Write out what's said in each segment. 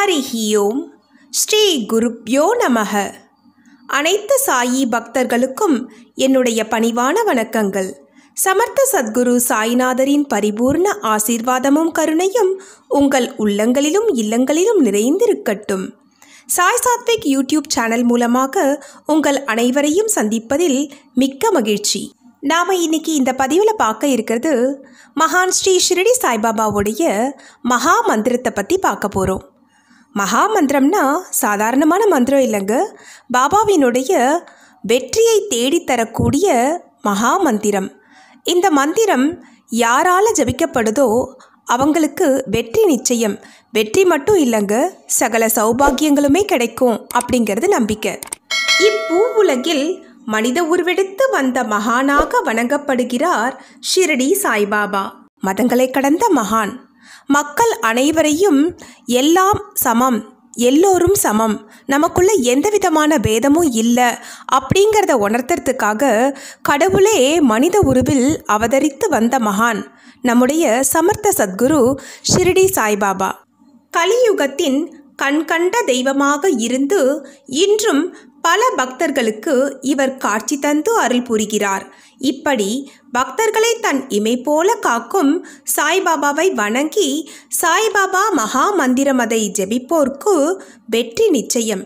அரிஹி ஸ்ரீ குருப்யோ நமக அனைத்து சாயி பக்தர்களுக்கும் என்னுடைய பணிவான வணக்கங்கள் சமர்த்த சத்குரு சாய்நாதரின் பரிபூர்ண ஆசீர்வாதமும் கருணையும் உங்கள் உள்ளங்களிலும் இல்லங்களிலும் நிறைந்திருக்கட்டும் சாய் சாத்விக் யூடியூப் சேனல் மூலமாக உங்கள் அனைவரையும் சந்திப்பதில் மிக்க மகிழ்ச்சி நாம் இன்னைக்கு இந்த பதிவில் பார்க்க இருக்கிறது மகான் ஸ்ரீ ஷிரடி சாய்பாபாவுடைய மகா மந்திரத்தை பற்றி பார்க்க போகிறோம் மகா மந்திரம்னா சாதாரணமான மந்திரம் இல்லைங்க பாபாவினுடைய வெற்றியை தேடித்தரக்கூடிய மகா மந்திரம் இந்த மந்திரம் யாரால் ஜபிக்கப்படுதோ அவங்களுக்கு வெற்றி நிச்சயம் வெற்றி மட்டும் இல்லைங்க சகல சௌபாகியங்களுமே கிடைக்கும் அப்படிங்கிறது நம்பிக்கை இப்பூ உலகில் மனித உருவெடுத்து வந்த மகானாக வணங்கப்படுகிறார் ஷிரடி சாய்பாபா மதங்களை கடந்த மகான் மக்கள் அனைவரையும் எல்லாம் சமம் எல்லோரும் சமம் நமக்குள்ள எந்த விதமான பேதமும் இல்லை அப்படிங்கிறத உணர்த்துறதுக்காக கடவுளே மனித உருவில் அவதரித்து வந்த மகான் நம்முடைய சமர்த்த சத்குரு ஷிரடி சாய்பாபா கலியுகத்தின் கண்கண்ட தெய்வமாக இருந்து இன்றும் பல பக்தர்களுக்கு இவர் காட்சி தந்து அருள் புரிகிறார் இப்படி பக்தர்களை தன் இமை போல காக்கும் சாய்பாபாவை வணங்கி சாய்பாபா மகா மந்திரம் அதை ஜெபிப்போர்க்கு வெற்றி நிச்சயம்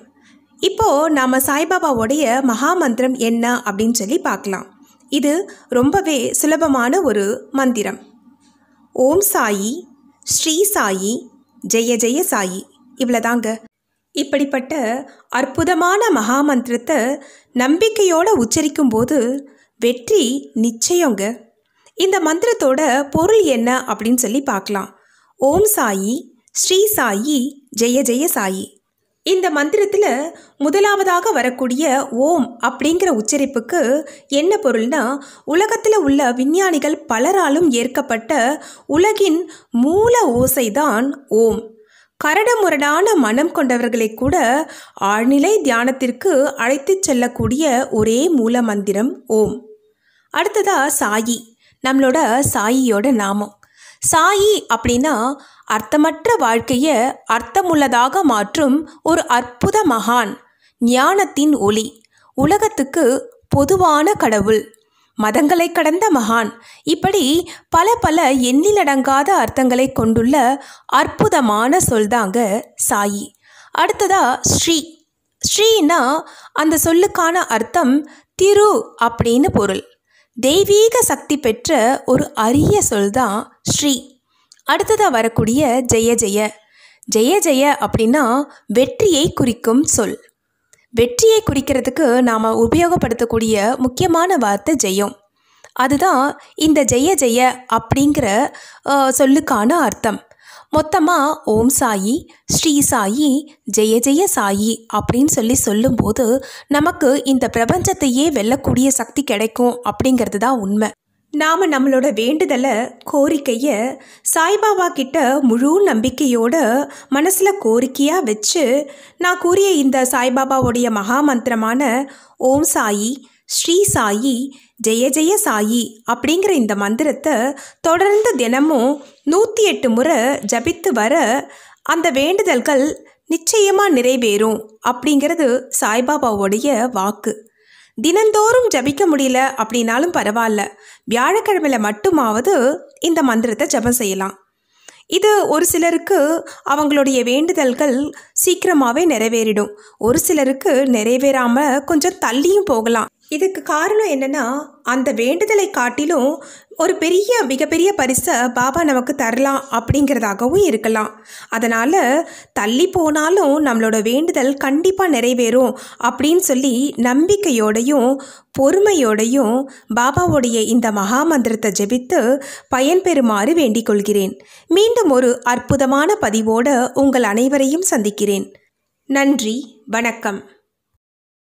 இப்போது நாம் சாய்பாபாவுடைய மகா மந்திரம் என்ன அப்படின்னு சொல்லி பார்க்கலாம் இது ரொம்பவே சுலபமான ஒரு மந்திரம் ஓம் சாயி ஸ்ரீ சாயி ஜெய ஜெய சாயி இவ்வளோதாங்க இப்படிப்பட்ட அற்புதமான மகாமந்திரத்தை நம்பிக்கையோடு உச்சரிக்கும் போது வெற்றி நிச்சயங்க இந்த மந்திரத்தோட பொருள் என்ன அப்படின்னு சொல்லி பார்க்கலாம் ஓம் சாயி ஸ்ரீ சாயி ஜெய ஜெய சாயி இந்த மந்திரத்தில் முதலாவதாக வரக்கூடிய ஓம் அப்படிங்கிற உச்சரிப்புக்கு என்ன பொருள்னா உலகத்தில் உள்ள விஞ்ஞானிகள் பலராலும் ஏற்கப்பட்ட உலகின் மூல ஓசைதான் ஓம் கரடமுரடான மனம் கொண்டவர்களை கூட ஆழ்நிலை தியானத்திற்கு அழைத்துச் செல்லக்கூடிய ஒரே மூல மந்திரம் ஓம் அடுத்ததா சாயி நம்மளோட சாயியோட நாமம் சாயி அப்படின்னா அர்த்தமற்ற வாழ்க்கையை அர்த்தமுள்ளதாக மாற்றும் ஒரு அற்புத மகான் ஞானத்தின் ஒளி உலகத்துக்கு பொதுவான கடவுள் மதங்களை கடந்த மகான் இப்படி பல பல எண்ணிலடங்காத அர்த்தங்களை கொண்டுள்ள அற்புதமான சொல்தாங்க சாயி அடுத்ததா ஸ்ரீ ஸ்ரீனா அந்த சொல்லுக்கான அர்த்தம் திரு அப்படின்னு பொருள் தெய்வீக சக்தி பெற்ற ஒரு அரிய சொல் தான் ஸ்ரீ அடுத்ததாக வரக்கூடிய ஜெய ஜெய ஜெய ஜெய அப்படின்னா வெற்றியை குறிக்கும் சொல் வெற்றியை குறிக்கிறதுக்கு நாம் உபயோகப்படுத்தக்கூடிய முக்கியமான வார்த்தை ஜெயம் அதுதான் இந்த ஜெய ஜெய அப்படிங்கிற சொல்லுக்கான அர்த்தம் மொத்தமாக ஓம் சாயி ஸ்ரீ சாயி ஜெய ஜெய சாயி அப்படின்னு சொல்லி சொல்லும்போது நமக்கு இந்த பிரபஞ்சத்தையே வெல்லக்கூடிய சக்தி கிடைக்கும் அப்படிங்கிறது தான் உண்மை நாம் நம்மளோட வேண்டுதலை கோரிக்கையை சாய்பாபா கிட்ட முழு நம்பிக்கையோட மனசில் கோரிக்கையாக வச்சு நான் கூறிய இந்த சாய்பாபாவுடைய மகா மந்திரமான ஓம் சாயி ஸ்ரீ சாயி ஜெய ஜெய சாயி அப்படிங்கிற இந்த மந்திரத்தை தொடர்ந்து தினமும் நூற்றி எட்டு முறை ஜபித்து வர அந்த வேண்டுதல்கள் நிச்சயமாக நிறைவேறும் அப்படிங்கிறது சாய்பாபாவுடைய வாக்கு தினந்தோறும் ஜபிக்க முடியல அப்படின்னாலும் பரவாயில்ல வியாழக்கிழமையில மட்டுமாவது இந்த மந்திரத்தை ஜபம் செய்யலாம் இது ஒரு சிலருக்கு அவங்களுடைய வேண்டுதல்கள் சீக்கிரமாகவே நிறைவேறிடும் ஒரு சிலருக்கு நிறைவேறாமல் கொஞ்சம் தள்ளியும் போகலாம் இதுக்கு காரணம் என்னென்னா அந்த வேண்டுதலை காட்டிலும் ஒரு பெரிய மிகப்பெரிய பரிசை பாபா நமக்கு தரலாம் அப்படிங்கிறதாகவும் இருக்கலாம் அதனால் தள்ளி போனாலும் நம்மளோட வேண்டுதல் கண்டிப்பாக நிறைவேறும் அப்படின்னு சொல்லி நம்பிக்கையோடையும் பொறுமையோடையும் பாபாவுடைய இந்த மகா மந்திரத்தை ஜெபித்து பயன்பெறுமாறு வேண்டிக் கொள்கிறேன் மீண்டும் ஒரு அற்புதமான பதிவோடு உங்கள் அனைவரையும் சந்திக்கிறேன் நன்றி வணக்கம்